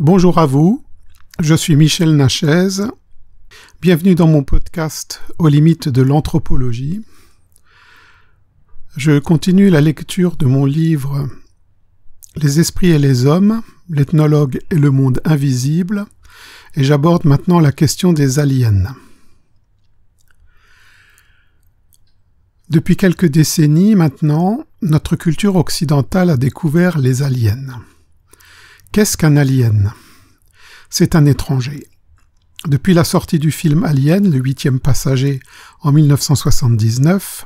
Bonjour à vous, je suis Michel Nachaise. Bienvenue dans mon podcast Aux limites de l'anthropologie. Je continue la lecture de mon livre Les esprits et les hommes, l'ethnologue et le monde invisible, et j'aborde maintenant la question des aliens. Depuis quelques décennies maintenant, notre culture occidentale a découvert les aliens. Qu'est-ce qu'un alien C'est un étranger. Depuis la sortie du film Alien, le huitième passager, en 1979,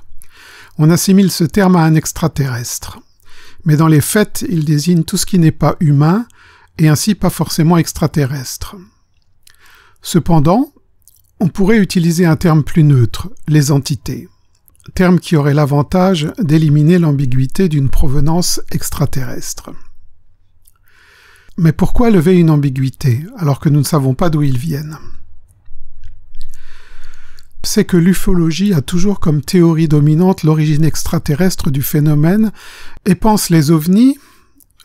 on assimile ce terme à un extraterrestre. Mais dans les faits, il désigne tout ce qui n'est pas humain et ainsi pas forcément extraterrestre. Cependant, on pourrait utiliser un terme plus neutre, les entités, terme qui aurait l'avantage d'éliminer l'ambiguïté d'une provenance extraterrestre. Mais pourquoi lever une ambiguïté alors que nous ne savons pas d'où ils viennent c'est que l'ufologie a toujours comme théorie dominante l'origine extraterrestre du phénomène et pense les ovnis,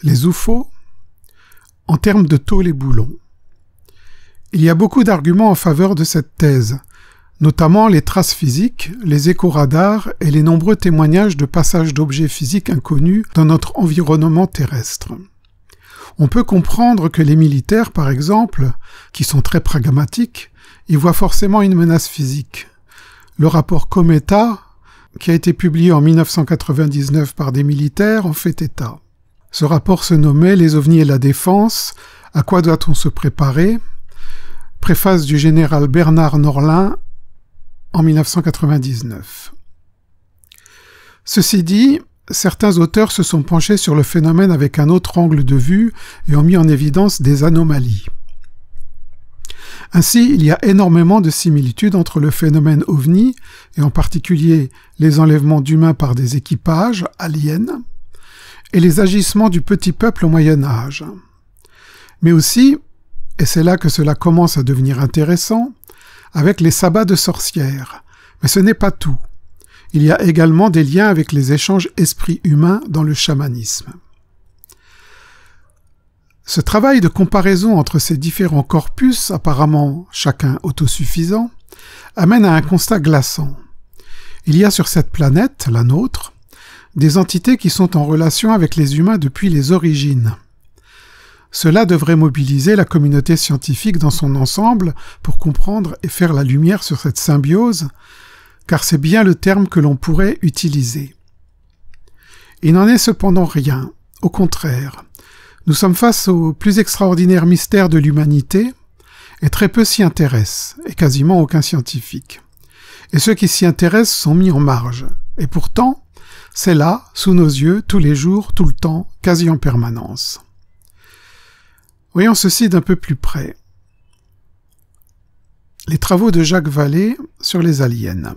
les UFO, en termes de taux les boulons. Il y a beaucoup d'arguments en faveur de cette thèse, notamment les traces physiques, les échos écho-radars et les nombreux témoignages de passages d'objets physiques inconnus dans notre environnement terrestre. On peut comprendre que les militaires, par exemple, qui sont très pragmatiques, y voient forcément une menace physique. Le rapport Cometa, qui a été publié en 1999 par des militaires, en fait état. Ce rapport se nommait Les ovnis et la défense, à quoi doit-on se préparer Préface du général Bernard Norlin en 1999. Ceci dit, Certains auteurs se sont penchés sur le phénomène avec un autre angle de vue et ont mis en évidence des anomalies. Ainsi, il y a énormément de similitudes entre le phénomène ovni, et en particulier les enlèvements d'humains par des équipages aliens, et les agissements du petit peuple au Moyen Âge. Mais aussi, et c'est là que cela commence à devenir intéressant, avec les sabbats de sorcières. Mais ce n'est pas tout. Il y a également des liens avec les échanges esprit humains dans le chamanisme. Ce travail de comparaison entre ces différents corpus, apparemment chacun autosuffisant, amène à un constat glaçant. Il y a sur cette planète, la nôtre, des entités qui sont en relation avec les humains depuis les origines. Cela devrait mobiliser la communauté scientifique dans son ensemble pour comprendre et faire la lumière sur cette symbiose, car c'est bien le terme que l'on pourrait utiliser. Il n'en est cependant rien, au contraire. Nous sommes face au plus extraordinaire mystère de l'humanité, et très peu s'y intéressent, et quasiment aucun scientifique. Et ceux qui s'y intéressent sont mis en marge, et pourtant, c'est là, sous nos yeux, tous les jours, tout le temps, quasi en permanence. Voyons ceci d'un peu plus près. Les travaux de Jacques Vallée sur les aliens.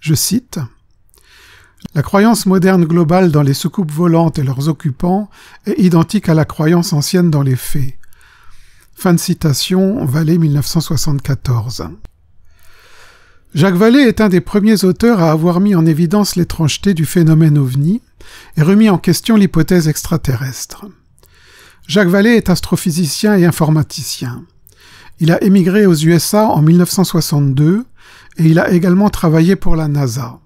Je cite La croyance moderne globale dans les soucoupes volantes et leurs occupants est identique à la croyance ancienne dans les faits. Fin de citation, Vallée 1974. Jacques Vallée est un des premiers auteurs à avoir mis en évidence l'étrangeté du phénomène ovni et remis en question l'hypothèse extraterrestre. Jacques Vallée est astrophysicien et informaticien. Il a émigré aux USA en 1962 et il a également travaillé pour la NASA.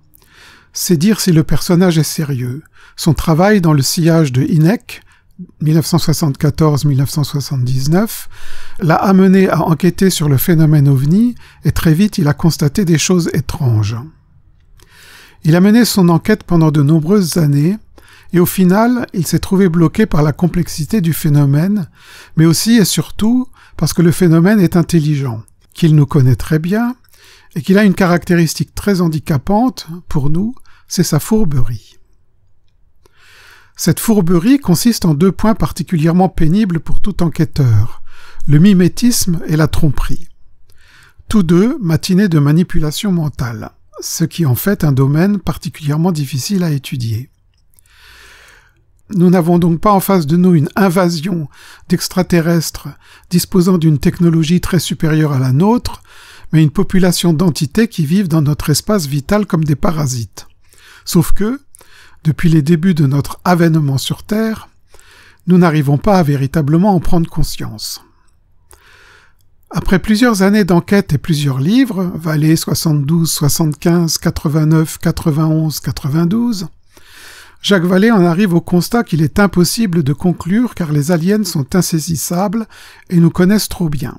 C'est dire si le personnage est sérieux. Son travail dans le sillage de INEC, 1974-1979, l'a amené à enquêter sur le phénomène ovni et très vite il a constaté des choses étranges. Il a mené son enquête pendant de nombreuses années et au final il s'est trouvé bloqué par la complexité du phénomène, mais aussi et surtout parce que le phénomène est intelligent, qu'il nous connaît très bien et qu'il a une caractéristique très handicapante pour nous, c'est sa fourberie. Cette fourberie consiste en deux points particulièrement pénibles pour tout enquêteur, le mimétisme et la tromperie. Tous deux matinés de manipulation mentale, ce qui en fait un domaine particulièrement difficile à étudier. Nous n'avons donc pas en face de nous une invasion d'extraterrestres disposant d'une technologie très supérieure à la nôtre, mais une population d'entités qui vivent dans notre espace vital comme des parasites. Sauf que, depuis les débuts de notre avènement sur Terre, nous n'arrivons pas à véritablement en prendre conscience. Après plusieurs années d'enquête et plusieurs livres, Vallée 72, 75, 89, 91, 92, Jacques Vallée en arrive au constat qu'il est impossible de conclure car les aliens sont insaisissables et nous connaissent trop bien.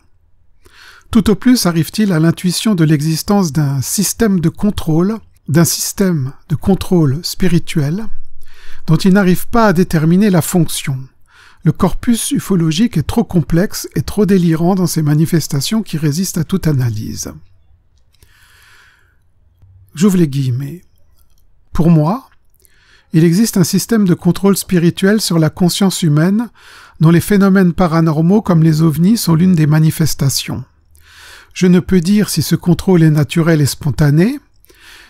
Tout au plus arrive-t-il à l'intuition de l'existence d'un système de contrôle, d'un système de contrôle spirituel, dont il n'arrive pas à déterminer la fonction. Le corpus ufologique est trop complexe et trop délirant dans ses manifestations qui résistent à toute analyse. J'ouvre les guillemets. Pour moi, il existe un système de contrôle spirituel sur la conscience humaine dont les phénomènes paranormaux comme les ovnis sont l'une des manifestations. Je ne peux dire si ce contrôle est naturel et spontané,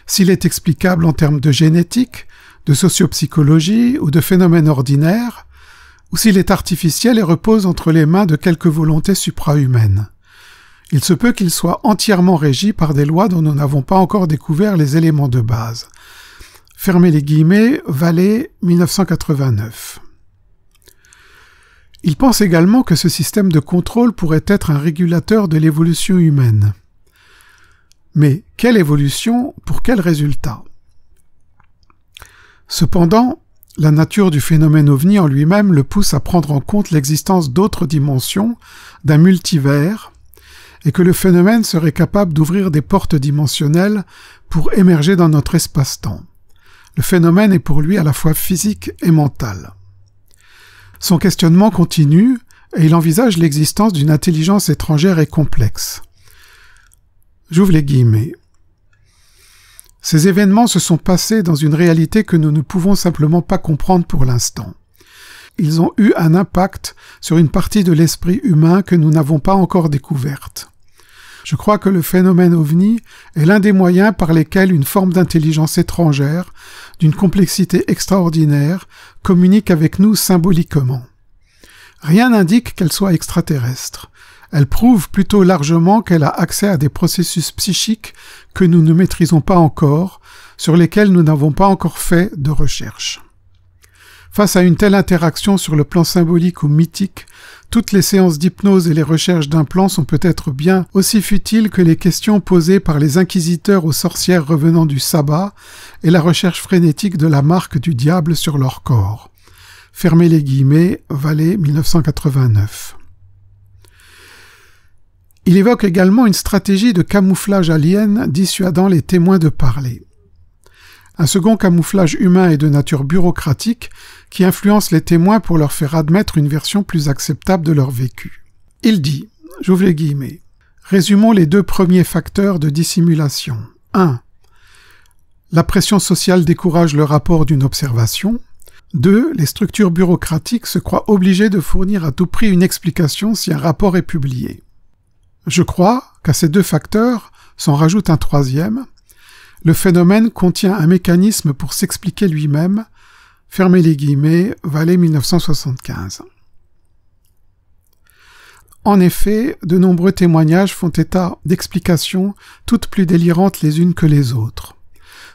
s'il est explicable en termes de génétique, de sociopsychologie ou de phénomènes ordinaires, ou s'il est artificiel et repose entre les mains de quelques volontés suprahumaines. Il se peut qu'il soit entièrement régi par des lois dont nous n'avons pas encore découvert les éléments de base. Fermez les guillemets, Vallée 1989. Il pense également que ce système de contrôle pourrait être un régulateur de l'évolution humaine. Mais quelle évolution pour quel résultat Cependant, la nature du phénomène ovni en lui-même le pousse à prendre en compte l'existence d'autres dimensions, d'un multivers, et que le phénomène serait capable d'ouvrir des portes dimensionnelles pour émerger dans notre espace-temps. Le phénomène est pour lui à la fois physique et mental. Son questionnement continue et il envisage l'existence d'une intelligence étrangère et complexe. J'ouvre les guillemets. Ces événements se sont passés dans une réalité que nous ne pouvons simplement pas comprendre pour l'instant. Ils ont eu un impact sur une partie de l'esprit humain que nous n'avons pas encore découverte. Je crois que le phénomène ovni est l'un des moyens par lesquels une forme d'intelligence étrangère, d'une complexité extraordinaire, communique avec nous symboliquement. Rien n'indique qu'elle soit extraterrestre. Elle prouve plutôt largement qu'elle a accès à des processus psychiques que nous ne maîtrisons pas encore, sur lesquels nous n'avons pas encore fait de recherche. Face à une telle interaction sur le plan symbolique ou mythique, toutes les séances d'hypnose et les recherches d'un plan sont peut-être bien aussi futiles que les questions posées par les inquisiteurs aux sorcières revenant du sabbat et la recherche frénétique de la marque du diable sur leur corps. Fermez les guillemets, Valais 1989. Il évoque également une stratégie de camouflage alien dissuadant les témoins de parler un second camouflage humain est de nature bureaucratique qui influence les témoins pour leur faire admettre une version plus acceptable de leur vécu. Il dit, j'ouvre les guillemets, Résumons les deux premiers facteurs de dissimulation. 1. La pression sociale décourage le rapport d'une observation. 2. Les structures bureaucratiques se croient obligées de fournir à tout prix une explication si un rapport est publié. Je crois qu'à ces deux facteurs s'en rajoute un troisième, le phénomène contient un mécanisme pour s'expliquer lui-même. Fermez les guillemets, Valais 1975. En effet, de nombreux témoignages font état d'explications toutes plus délirantes les unes que les autres,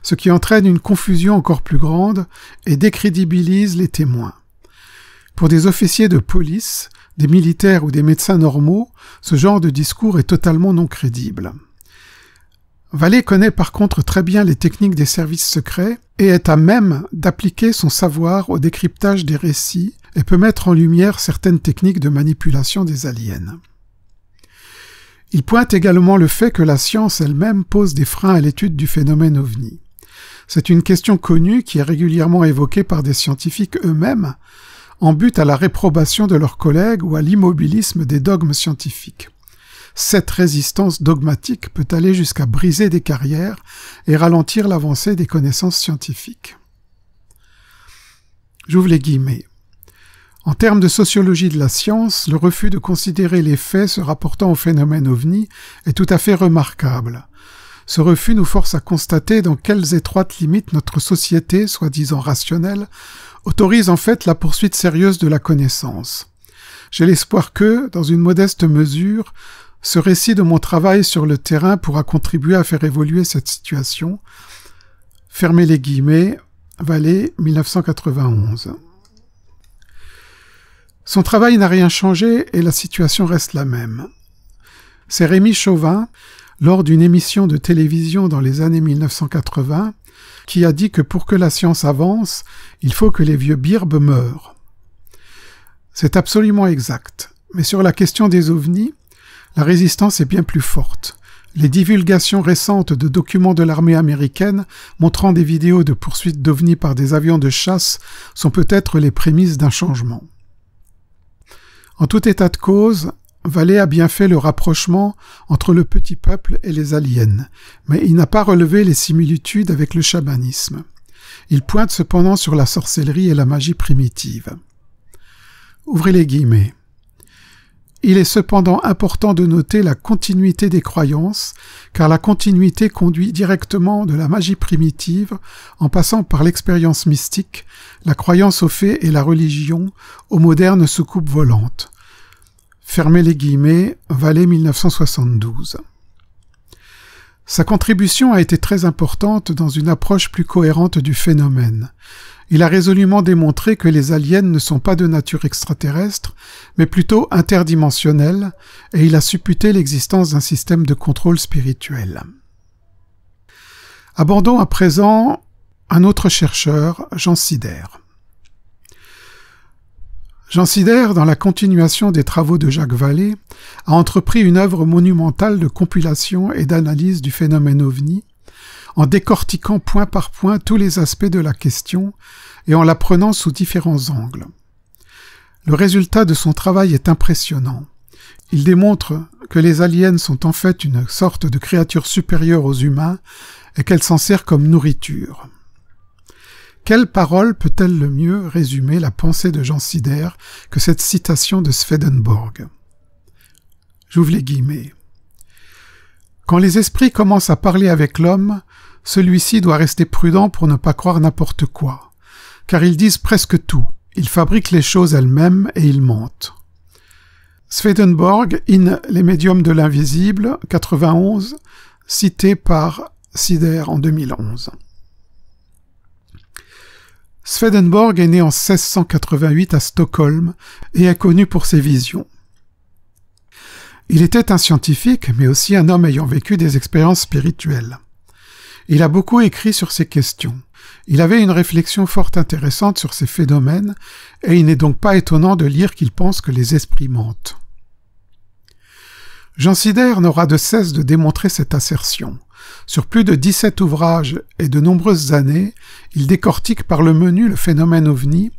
ce qui entraîne une confusion encore plus grande et décrédibilise les témoins. Pour des officiers de police, des militaires ou des médecins normaux, ce genre de discours est totalement non crédible. Vallée connaît par contre très bien les techniques des services secrets et est à même d'appliquer son savoir au décryptage des récits et peut mettre en lumière certaines techniques de manipulation des aliens. Il pointe également le fait que la science elle-même pose des freins à l'étude du phénomène ovni. C'est une question connue qui est régulièrement évoquée par des scientifiques eux-mêmes en but à la réprobation de leurs collègues ou à l'immobilisme des dogmes scientifiques. Cette résistance dogmatique peut aller jusqu'à briser des carrières et ralentir l'avancée des connaissances scientifiques. J'ouvre les guillemets. En termes de sociologie de la science, le refus de considérer les faits se rapportant au phénomène ovni est tout à fait remarquable. Ce refus nous force à constater dans quelles étroites limites notre société, soi-disant rationnelle, autorise en fait la poursuite sérieuse de la connaissance. J'ai l'espoir que, dans une modeste mesure, ce récit de mon travail sur le terrain pourra contribuer à faire évoluer cette situation. Fermez les guillemets, Vallée 1991. Son travail n'a rien changé et la situation reste la même. C'est Rémi Chauvin, lors d'une émission de télévision dans les années 1980, qui a dit que pour que la science avance, il faut que les vieux birbes meurent. C'est absolument exact. Mais sur la question des ovnis, la résistance est bien plus forte. Les divulgations récentes de documents de l'armée américaine montrant des vidéos de poursuites d'ovnis par des avions de chasse sont peut-être les prémices d'un changement. En tout état de cause, Vallée a bien fait le rapprochement entre le petit peuple et les aliens, mais il n'a pas relevé les similitudes avec le chamanisme. Il pointe cependant sur la sorcellerie et la magie primitive. Ouvrez les guillemets. Il est cependant important de noter la continuité des croyances, car la continuité conduit directement de la magie primitive, en passant par l'expérience mystique, la croyance aux faits et la religion, aux modernes soucoupes volantes. Fermez les guillemets, Valais 1972. Sa contribution a été très importante dans une approche plus cohérente du phénomène il a résolument démontré que les aliens ne sont pas de nature extraterrestre, mais plutôt interdimensionnels, et il a supputé l'existence d'un système de contrôle spirituel. Abordons à présent un autre chercheur, Jean Sider. Jean Sider, dans la continuation des travaux de Jacques Vallée, a entrepris une œuvre monumentale de compilation et d'analyse du phénomène ovni, en décortiquant point par point tous les aspects de la question et en la prenant sous différents angles. Le résultat de son travail est impressionnant. Il démontre que les aliens sont en fait une sorte de créature supérieure aux humains et qu'elle s'en sert comme nourriture. Quelle parole peut-elle le mieux résumer la pensée de Jean Sider que cette citation de Swedenborg J'ouvre les guillemets. Quand les esprits commencent à parler avec l'homme, celui-ci doit rester prudent pour ne pas croire n'importe quoi, car ils disent presque tout, ils fabriquent les choses elles-mêmes et ils mentent. Swedenborg, in Les médiums de l'invisible, 91, cité par Sider en 2011. Swedenborg est né en 1688 à Stockholm et est connu pour ses visions. Il était un scientifique, mais aussi un homme ayant vécu des expériences spirituelles. Il a beaucoup écrit sur ces questions. Il avait une réflexion fort intéressante sur ces phénomènes, et il n'est donc pas étonnant de lire qu'il pense que les esprits mentent. Jean Sider n'aura de cesse de démontrer cette assertion. Sur plus de 17 ouvrages et de nombreuses années, il décortique par le menu le phénomène ovni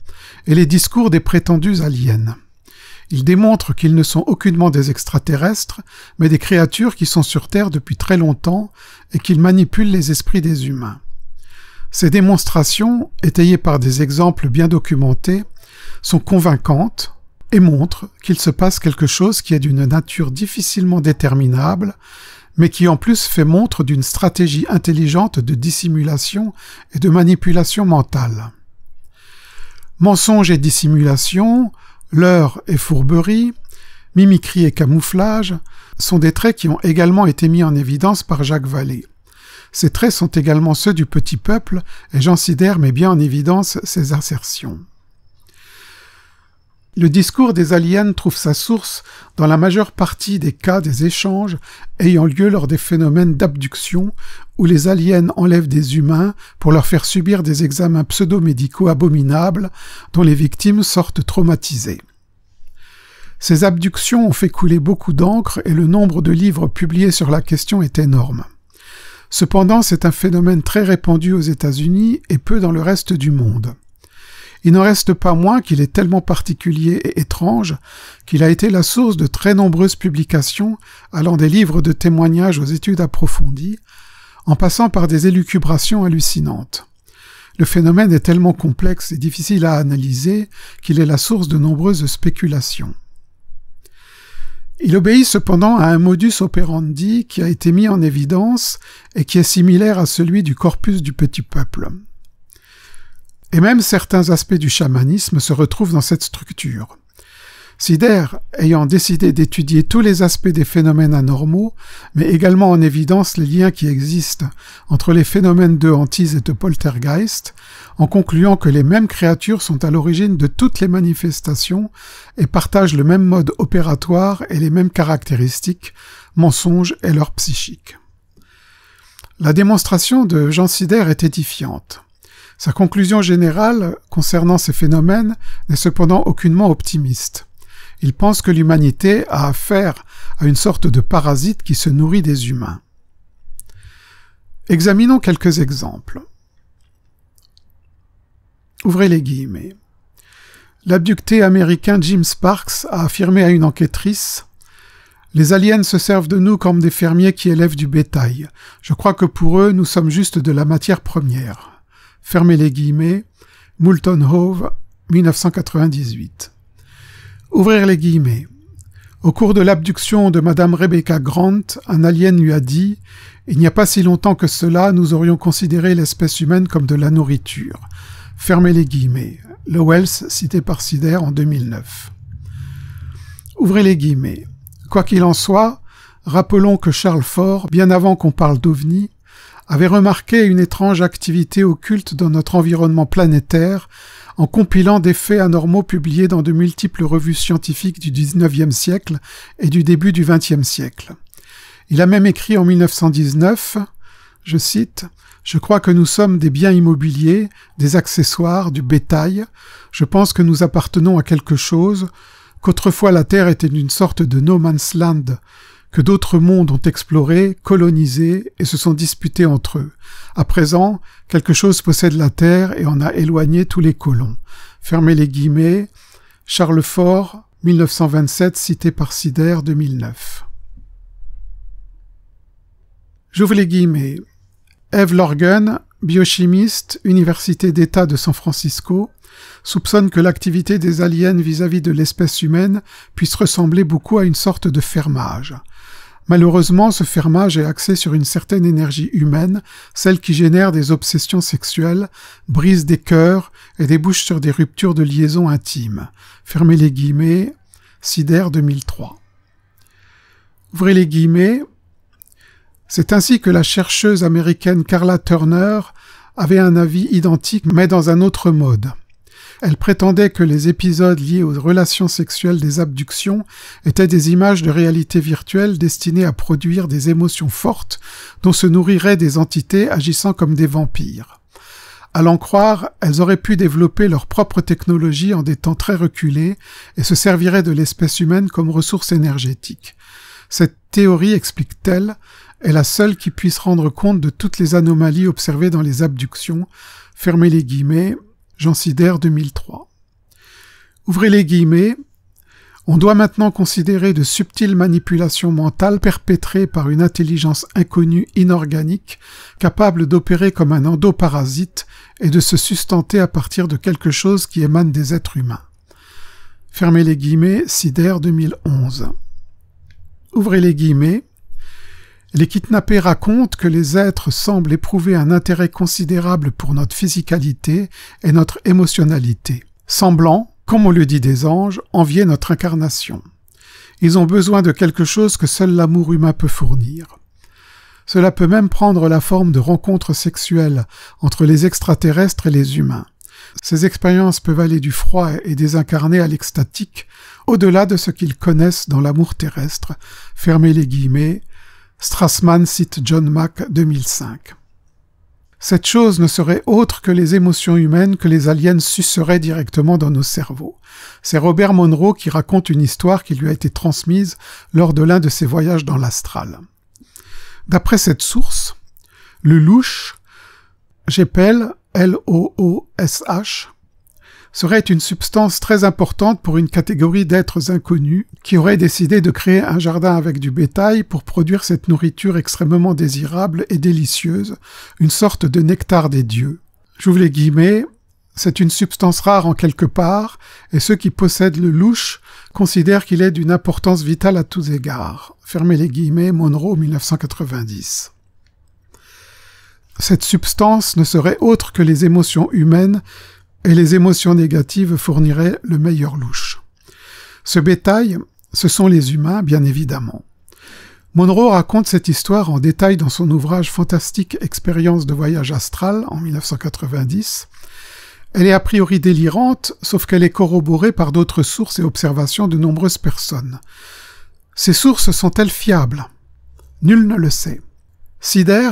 et les discours des prétendus aliens. Il démontre qu'ils ne sont aucunement des extraterrestres, mais des créatures qui sont sur Terre depuis très longtemps et qu'ils manipulent les esprits des humains. Ces démonstrations, étayées par des exemples bien documentés, sont convaincantes et montrent qu'il se passe quelque chose qui est d'une nature difficilement déterminable, mais qui en plus fait montre d'une stratégie intelligente de dissimulation et de manipulation mentale. Mensonge et dissimulation, L'heure et fourberie, mimicrie et camouflage sont des traits qui ont également été mis en évidence par Jacques Vallée. Ces traits sont également ceux du petit peuple, et Jean Sidère met bien en évidence ces assertions. Le discours des aliens trouve sa source dans la majeure partie des cas des échanges ayant lieu lors des phénomènes d'abduction où les aliens enlèvent des humains pour leur faire subir des examens pseudo-médicaux abominables dont les victimes sortent traumatisées. Ces abductions ont fait couler beaucoup d'encre et le nombre de livres publiés sur la question est énorme. Cependant, c'est un phénomène très répandu aux États-Unis et peu dans le reste du monde il n'en reste pas moins qu'il est tellement particulier et étrange qu'il a été la source de très nombreuses publications allant des livres de témoignages aux études approfondies, en passant par des élucubrations hallucinantes. Le phénomène est tellement complexe et difficile à analyser qu'il est la source de nombreuses spéculations. Il obéit cependant à un modus operandi qui a été mis en évidence et qui est similaire à celui du corpus du petit peuple. Et même certains aspects du chamanisme se retrouvent dans cette structure. Sider, ayant décidé d'étudier tous les aspects des phénomènes anormaux, mais également en évidence les liens qui existent entre les phénomènes de hantise et de poltergeist, en concluant que les mêmes créatures sont à l'origine de toutes les manifestations et partagent le même mode opératoire et les mêmes caractéristiques, mensonges et leur psychique. La démonstration de Jean Sider est édifiante. Sa conclusion générale concernant ces phénomènes n'est cependant aucunement optimiste. Il pense que l'humanité a affaire à une sorte de parasite qui se nourrit des humains. Examinons quelques exemples. Ouvrez les guillemets. L'abducté américain Jim Sparks a affirmé à une enquêtrice Les aliens se servent de nous comme des fermiers qui élèvent du bétail. Je crois que pour eux, nous sommes juste de la matière première fermez les guillemets, Moulton Hove, 1998. Ouvrir les guillemets. Au cours de l'abduction de Madame Rebecca Grant, un alien lui a dit Il n'y a pas si longtemps que cela, nous aurions considéré l'espèce humaine comme de la nourriture. Fermez les guillemets. Lowells, cité par Sider en 2009. Ouvrez les guillemets. Quoi qu'il en soit, rappelons que Charles Fort, bien avant qu'on parle d'OVNI, avait remarqué une étrange activité occulte dans notre environnement planétaire en compilant des faits anormaux publiés dans de multiples revues scientifiques du XIXe siècle et du début du XXe siècle. Il a même écrit en 1919, je cite, je crois que nous sommes des biens immobiliers, des accessoires, du bétail. Je pense que nous appartenons à quelque chose, qu'autrefois la terre était une sorte de no man's land, que d'autres mondes ont exploré, colonisé et se sont disputés entre eux. À présent, quelque chose possède la terre et en a éloigné tous les colons. Fermez les guillemets. Charles Fort, 1927, cité par Sider 2009. J'ouvre les guillemets. Eve Lorgan, biochimiste, Université d'État de San Francisco, soupçonne que l'activité des aliens vis à -vis de l'espèce humaine puisse ressembler beaucoup à une sorte de fermage. Malheureusement, ce fermage est axé sur une certaine énergie humaine, celle qui génère des obsessions sexuelles, brise des cœurs et débouche sur des ruptures de liaisons intimes. Fermez les guillemets, Sider 2003. Ouvrez les guillemets. C'est ainsi que la chercheuse américaine Carla Turner avait un avis identique mais dans un autre mode. Elle prétendait que les épisodes liés aux relations sexuelles des abductions étaient des images de réalité virtuelle destinées à produire des émotions fortes dont se nourriraient des entités agissant comme des vampires. À l'en croire, elles auraient pu développer leur propre technologie en des temps très reculés et se serviraient de l'espèce humaine comme ressource énergétique. Cette théorie, explique-t-elle, est la seule qui puisse rendre compte de toutes les anomalies observées dans les abductions, fermer les guillemets, Jean 2003. Ouvrez les guillemets. On doit maintenant considérer de subtiles manipulations mentales perpétrées par une intelligence inconnue inorganique, capable d'opérer comme un endoparasite et de se sustenter à partir de quelque chose qui émane des êtres humains. Fermez les guillemets, Sider, 2011. Ouvrez les guillemets. Les kidnappés racontent que les êtres semblent éprouver un intérêt considérable pour notre physicalité et notre émotionnalité, semblant, comme on le dit des anges, envier notre incarnation. Ils ont besoin de quelque chose que seul l'amour humain peut fournir. Cela peut même prendre la forme de rencontres sexuelles entre les extraterrestres et les humains. Ces expériences peuvent aller du froid et désincarné à l'extatique, au-delà de ce qu'ils connaissent dans l'amour terrestre, fermer les guillemets, Strassman cite John Mack 2005. Cette chose ne serait autre que les émotions humaines que les aliens suceraient directement dans nos cerveaux. C'est Robert Monroe qui raconte une histoire qui lui a été transmise lors de l'un de ses voyages dans l'astral. D'après cette source, le louche, j'appelle L-O-O-S-H, serait une substance très importante pour une catégorie d'êtres inconnus qui auraient décidé de créer un jardin avec du bétail pour produire cette nourriture extrêmement désirable et délicieuse, une sorte de nectar des dieux. J'ouvre les guillemets, c'est une substance rare en quelque part, et ceux qui possèdent le louche considèrent qu'il est d'une importance vitale à tous égards. Fermez les guillemets, Monroe 1990. Cette substance ne serait autre que les émotions humaines et les émotions négatives fourniraient le meilleur louche. Ce bétail, ce sont les humains, bien évidemment. Monroe raconte cette histoire en détail dans son ouvrage Fantastique expérience de voyage astral en 1990. Elle est a priori délirante, sauf qu'elle est corroborée par d'autres sources et observations de nombreuses personnes. Ces sources sont-elles fiables Nul ne le sait. Sider,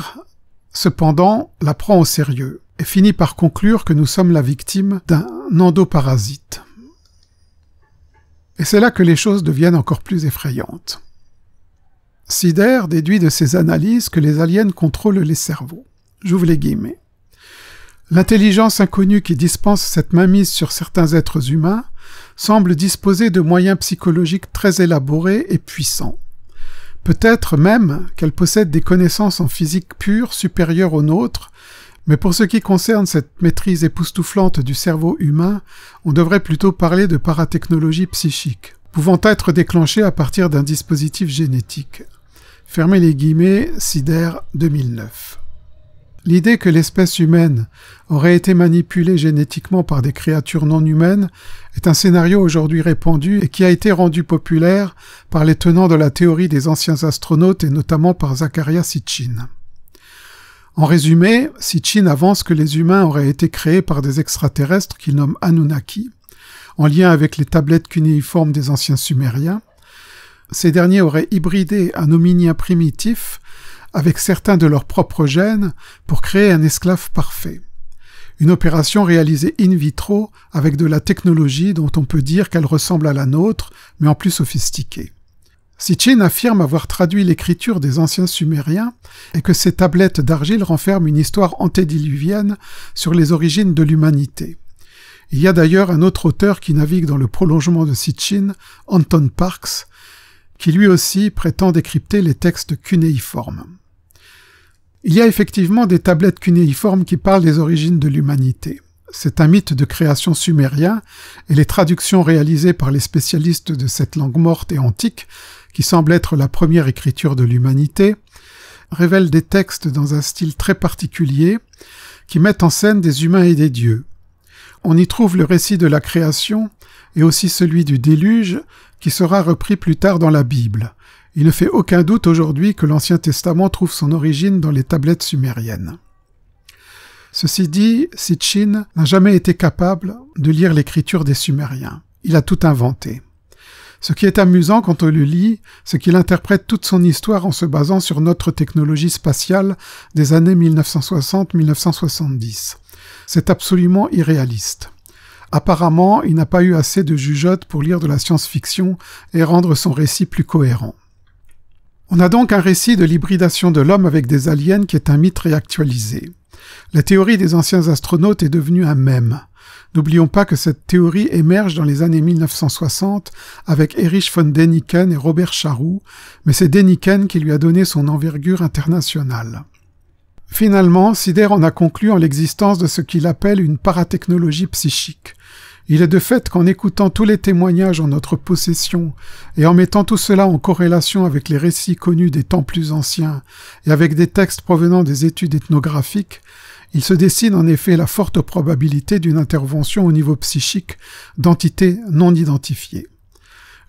cependant, la prend au sérieux et finit par conclure que nous sommes la victime d'un endoparasite. Et c'est là que les choses deviennent encore plus effrayantes. Sider déduit de ses analyses que les aliens contrôlent les cerveaux. J'ouvre les guillemets. L'intelligence inconnue qui dispense cette mainmise sur certains êtres humains semble disposer de moyens psychologiques très élaborés et puissants. Peut-être même qu'elle possède des connaissances en physique pure supérieures aux nôtres mais pour ce qui concerne cette maîtrise époustouflante du cerveau humain, on devrait plutôt parler de paratechnologie psychique, pouvant être déclenchée à partir d'un dispositif génétique. Fermez les guillemets, Sider 2009. L'idée que l'espèce humaine aurait été manipulée génétiquement par des créatures non humaines est un scénario aujourd'hui répandu et qui a été rendu populaire par les tenants de la théorie des anciens astronautes et notamment par Zakaria Sitchin. En résumé, Sitchin avance que les humains auraient été créés par des extraterrestres qu'il nomme Anunnaki, en lien avec les tablettes cunéiformes des anciens Sumériens. Ces derniers auraient hybridé un hominien primitif avec certains de leurs propres gènes pour créer un esclave parfait. Une opération réalisée in vitro avec de la technologie dont on peut dire qu'elle ressemble à la nôtre, mais en plus sophistiquée. Sitchin affirme avoir traduit l'écriture des anciens Sumériens et que ces tablettes d'argile renferment une histoire antédiluvienne sur les origines de l'humanité. Il y a d'ailleurs un autre auteur qui navigue dans le prolongement de Sitchin, Anton Parks, qui lui aussi prétend décrypter les textes cunéiformes. Il y a effectivement des tablettes cunéiformes qui parlent des origines de l'humanité. C'est un mythe de création sumérien, et les traductions réalisées par les spécialistes de cette langue morte et antique qui semble être la première écriture de l'humanité, révèle des textes dans un style très particulier, qui mettent en scène des humains et des dieux. On y trouve le récit de la création et aussi celui du déluge, qui sera repris plus tard dans la Bible. Il ne fait aucun doute aujourd'hui que l'Ancien Testament trouve son origine dans les tablettes sumériennes. Ceci dit, Sitchin n'a jamais été capable de lire l'écriture des Sumériens. Il a tout inventé. Ce qui est amusant quand on le lit, c'est qu'il interprète toute son histoire en se basant sur notre technologie spatiale des années 1960-1970. C'est absolument irréaliste. Apparemment, il n'a pas eu assez de jugeote pour lire de la science-fiction et rendre son récit plus cohérent. On a donc un récit de l'hybridation de l'homme avec des aliens qui est un mythe réactualisé. La théorie des anciens astronautes est devenue un même. N'oublions pas que cette théorie émerge dans les années 1960 avec Erich von Däniken et Robert Charroux, mais c'est Däniken qui lui a donné son envergure internationale. Finalement, Sider en a conclu en l'existence de ce qu'il appelle une paratechnologie psychique. Il est de fait qu'en écoutant tous les témoignages en notre possession et en mettant tout cela en corrélation avec les récits connus des temps plus anciens et avec des textes provenant des études ethnographiques, il se dessine en effet la forte probabilité d'une intervention au niveau psychique d'entités non identifiées.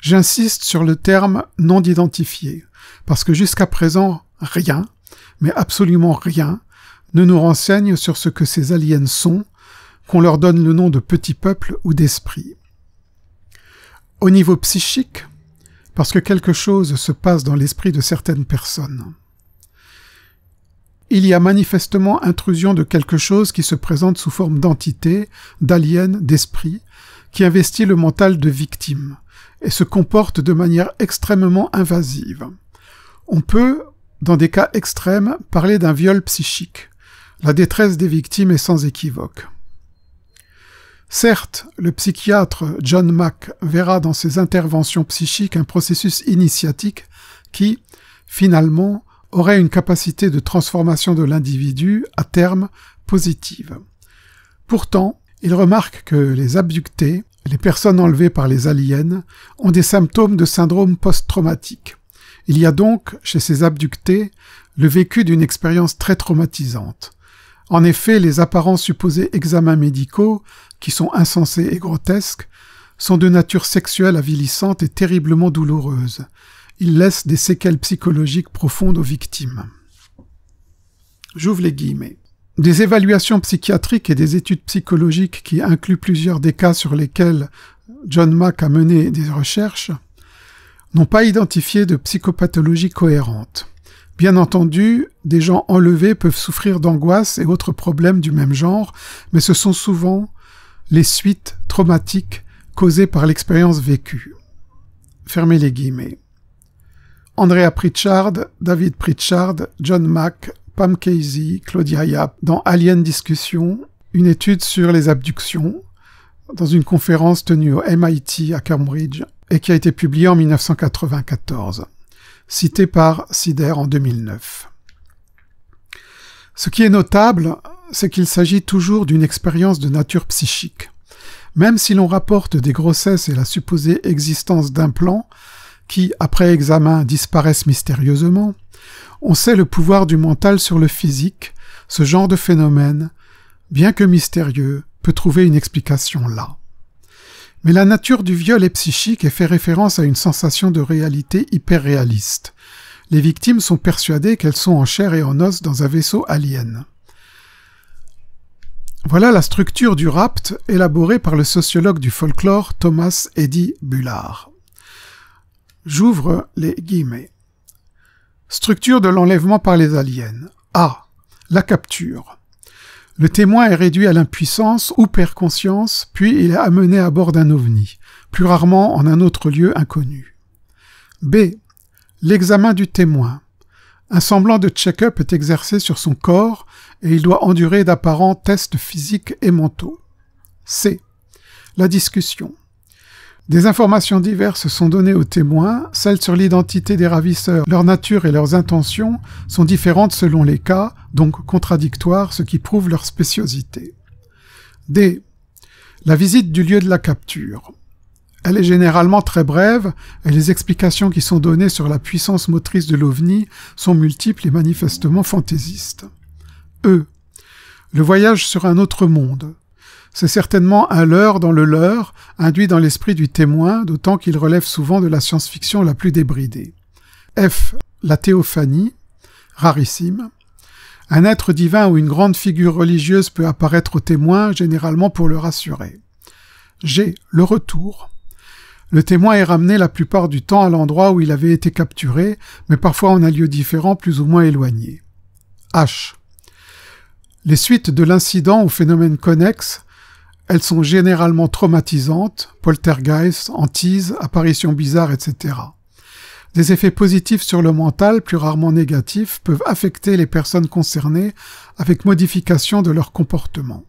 J'insiste sur le terme non identifié, parce que jusqu'à présent, rien, mais absolument rien, ne nous renseigne sur ce que ces aliens sont, qu'on leur donne le nom de petits peuples ou d'esprits. Au niveau psychique, parce que quelque chose se passe dans l'esprit de certaines personnes il y a manifestement intrusion de quelque chose qui se présente sous forme d'entité, d'alien, d'esprit, qui investit le mental de victime, et se comporte de manière extrêmement invasive. On peut, dans des cas extrêmes, parler d'un viol psychique. La détresse des victimes est sans équivoque. Certes, le psychiatre John Mack verra dans ses interventions psychiques un processus initiatique qui, finalement, aurait une capacité de transformation de l'individu à terme positive. Pourtant, il remarque que les abductés, les personnes enlevées par les aliens, ont des symptômes de syndrome post-traumatique. Il y a donc, chez ces abductés, le vécu d'une expérience très traumatisante. En effet, les apparents supposés examens médicaux, qui sont insensés et grotesques, sont de nature sexuelle avilissante et terriblement douloureuse il laisse des séquelles psychologiques profondes aux victimes. J'ouvre les guillemets. Des évaluations psychiatriques et des études psychologiques qui incluent plusieurs des cas sur lesquels John Mack a mené des recherches n'ont pas identifié de psychopathologie cohérente. Bien entendu, des gens enlevés peuvent souffrir d'angoisse et autres problèmes du même genre, mais ce sont souvent les suites traumatiques causées par l'expérience vécue. Fermez les guillemets. Andrea Pritchard, David Pritchard, John Mack, Pam Casey, Claudia Yap, dans Alien Discussion, une étude sur les abductions, dans une conférence tenue au MIT à Cambridge, et qui a été publiée en 1994, citée par Sider en 2009. Ce qui est notable, c'est qu'il s'agit toujours d'une expérience de nature psychique. Même si l'on rapporte des grossesses et la supposée existence d'implants, qui, après examen, disparaissent mystérieusement, on sait le pouvoir du mental sur le physique, ce genre de phénomène, bien que mystérieux, peut trouver une explication là. Mais la nature du viol est psychique et fait référence à une sensation de réalité hyper réaliste. Les victimes sont persuadées qu'elles sont en chair et en os dans un vaisseau alien. Voilà la structure du rapt élaborée par le sociologue du folklore Thomas Eddy Bullard. J'ouvre les guillemets. Structure de l'enlèvement par les aliens. A. La capture. Le témoin est réduit à l'impuissance ou perd conscience, puis il est amené à bord d'un ovni, plus rarement en un autre lieu inconnu. B. L'examen du témoin. Un semblant de check-up est exercé sur son corps et il doit endurer d'apparents tests physiques et mentaux. C. La discussion. Des informations diverses sont données aux témoins, celles sur l'identité des ravisseurs, leur nature et leurs intentions sont différentes selon les cas, donc contradictoires, ce qui prouve leur spéciosité. D. La visite du lieu de la capture. Elle est généralement très brève, et les explications qui sont données sur la puissance motrice de l'OVNI sont multiples et manifestement fantaisistes. E. Le voyage sur un autre monde. C'est certainement un leurre dans le leurre, induit dans l'esprit du témoin, d'autant qu'il relève souvent de la science-fiction la plus débridée. F. La théophanie, rarissime. Un être divin ou une grande figure religieuse peut apparaître au témoin, généralement pour le rassurer. G. Le retour. Le témoin est ramené la plupart du temps à l'endroit où il avait été capturé, mais parfois en un lieu différent plus ou moins éloigné. H. Les suites de l'incident ou phénomène connexe, elles sont généralement traumatisantes, poltergeist, hantises, apparitions bizarres, etc. Des effets positifs sur le mental, plus rarement négatifs, peuvent affecter les personnes concernées avec modification de leur comportement.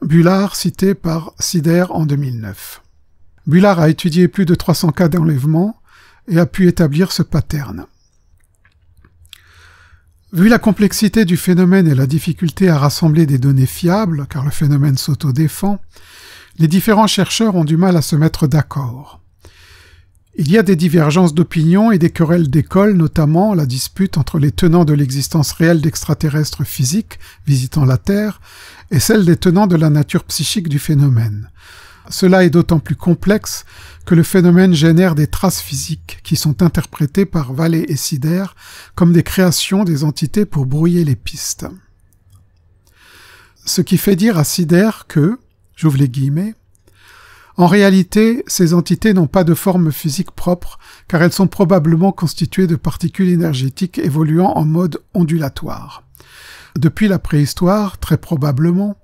Bullard, cité par Sider en 2009. Bullard a étudié plus de 300 cas d'enlèvement et a pu établir ce pattern. Vu la complexité du phénomène et la difficulté à rassembler des données fiables, car le phénomène s'autodéfend, les différents chercheurs ont du mal à se mettre d'accord. Il y a des divergences d'opinion et des querelles d'école, notamment la dispute entre les tenants de l'existence réelle d'extraterrestres physiques visitant la Terre et celle des tenants de la nature psychique du phénomène. Cela est d'autant plus complexe que le phénomène génère des traces physiques qui sont interprétées par Vallée et Sider comme des créations des entités pour brouiller les pistes. Ce qui fait dire à Sider que, j'ouvre les guillemets, en réalité, ces entités n'ont pas de forme physique propre, car elles sont probablement constituées de particules énergétiques évoluant en mode ondulatoire. Depuis la préhistoire, très probablement,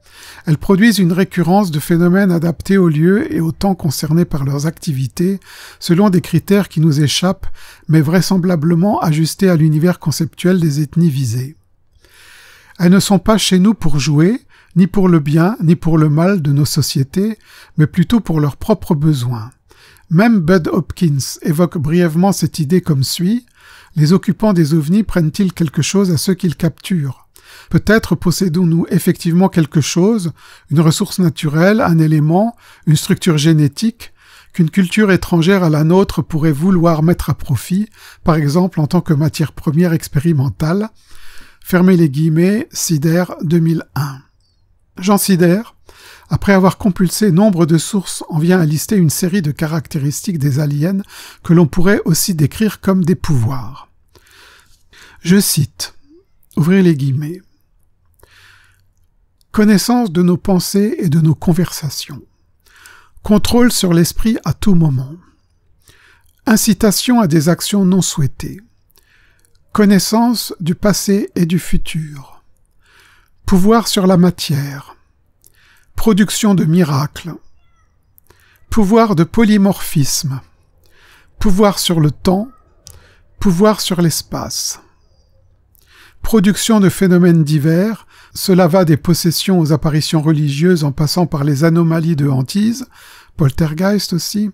elles produisent une récurrence de phénomènes adaptés aux lieux et aux temps concernés par leurs activités, selon des critères qui nous échappent, mais vraisemblablement ajustés à l'univers conceptuel des ethnies visées. Elles ne sont pas chez nous pour jouer, ni pour le bien, ni pour le mal de nos sociétés, mais plutôt pour leurs propres besoins. Même Bud Hopkins évoque brièvement cette idée comme suit. Les occupants des ovnis prennent-ils quelque chose à ceux qu'ils capturent Peut-être possédons-nous effectivement quelque chose, une ressource naturelle, un élément, une structure génétique, qu'une culture étrangère à la nôtre pourrait vouloir mettre à profit, par exemple en tant que matière première expérimentale. Fermez les guillemets, Sider 2001. Jean Sider, après avoir compulsé nombre de sources, en vient à lister une série de caractéristiques des aliens que l'on pourrait aussi décrire comme des pouvoirs. Je cite, ouvrez les guillemets, connaissance de nos pensées et de nos conversations, contrôle sur l'esprit à tout moment, incitation à des actions non souhaitées, connaissance du passé et du futur, pouvoir sur la matière, production de miracles, pouvoir de polymorphisme, pouvoir sur le temps, pouvoir sur l'espace, production de phénomènes divers, cela va des possessions aux apparitions religieuses en passant par les anomalies de hantise, poltergeist aussi,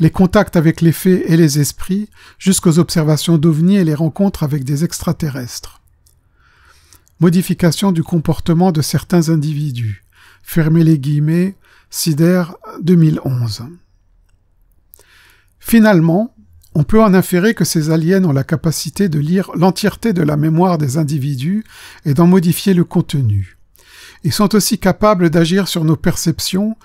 les contacts avec les fées et les esprits, jusqu'aux observations d'ovnis et les rencontres avec des extraterrestres. Modification du comportement de certains individus. Fermez les guillemets, SIDER 2011. Finalement, on peut en inférer que ces aliens ont la capacité de lire l'entièreté de la mémoire des individus et d'en modifier le contenu. Ils sont aussi capables d'agir sur nos perceptions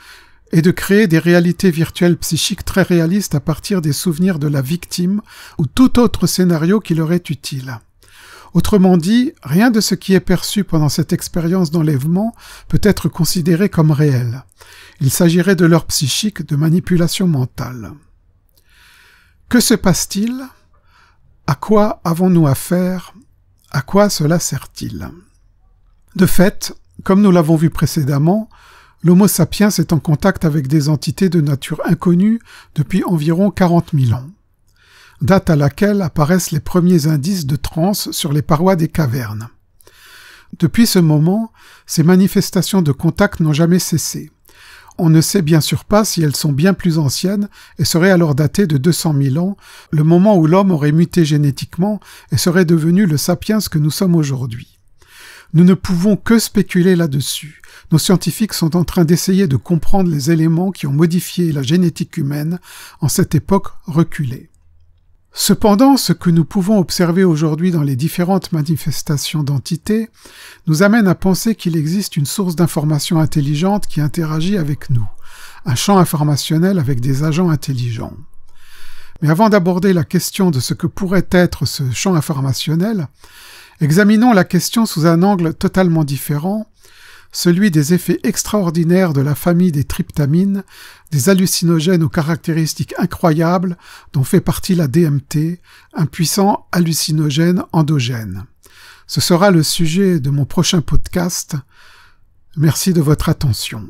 et de créer des réalités virtuelles psychiques très réalistes à partir des souvenirs de la victime ou tout autre scénario qui leur est utile. Autrement dit, rien de ce qui est perçu pendant cette expérience d'enlèvement peut être considéré comme réel. Il s'agirait de leur psychique de manipulation mentale. Que se passe-t-il À quoi avons-nous affaire À quoi cela sert-il De fait, comme nous l'avons vu précédemment, l'Homo sapiens est en contact avec des entités de nature inconnue depuis environ 40 mille ans, date à laquelle apparaissent les premiers indices de transe sur les parois des cavernes. Depuis ce moment, ces manifestations de contact n'ont jamais cessé. On ne sait bien sûr pas si elles sont bien plus anciennes et seraient alors datées de 200 000 ans, le moment où l'homme aurait muté génétiquement et serait devenu le sapiens que nous sommes aujourd'hui. Nous ne pouvons que spéculer là-dessus. Nos scientifiques sont en train d'essayer de comprendre les éléments qui ont modifié la génétique humaine en cette époque reculée. Cependant, ce que nous pouvons observer aujourd'hui dans les différentes manifestations d'entités nous amène à penser qu'il existe une source d'information intelligente qui interagit avec nous, un champ informationnel avec des agents intelligents. Mais avant d'aborder la question de ce que pourrait être ce champ informationnel, examinons la question sous un angle totalement différent celui des effets extraordinaires de la famille des tryptamines, des hallucinogènes aux caractéristiques incroyables dont fait partie la DMT, un puissant hallucinogène endogène. Ce sera le sujet de mon prochain podcast. Merci de votre attention.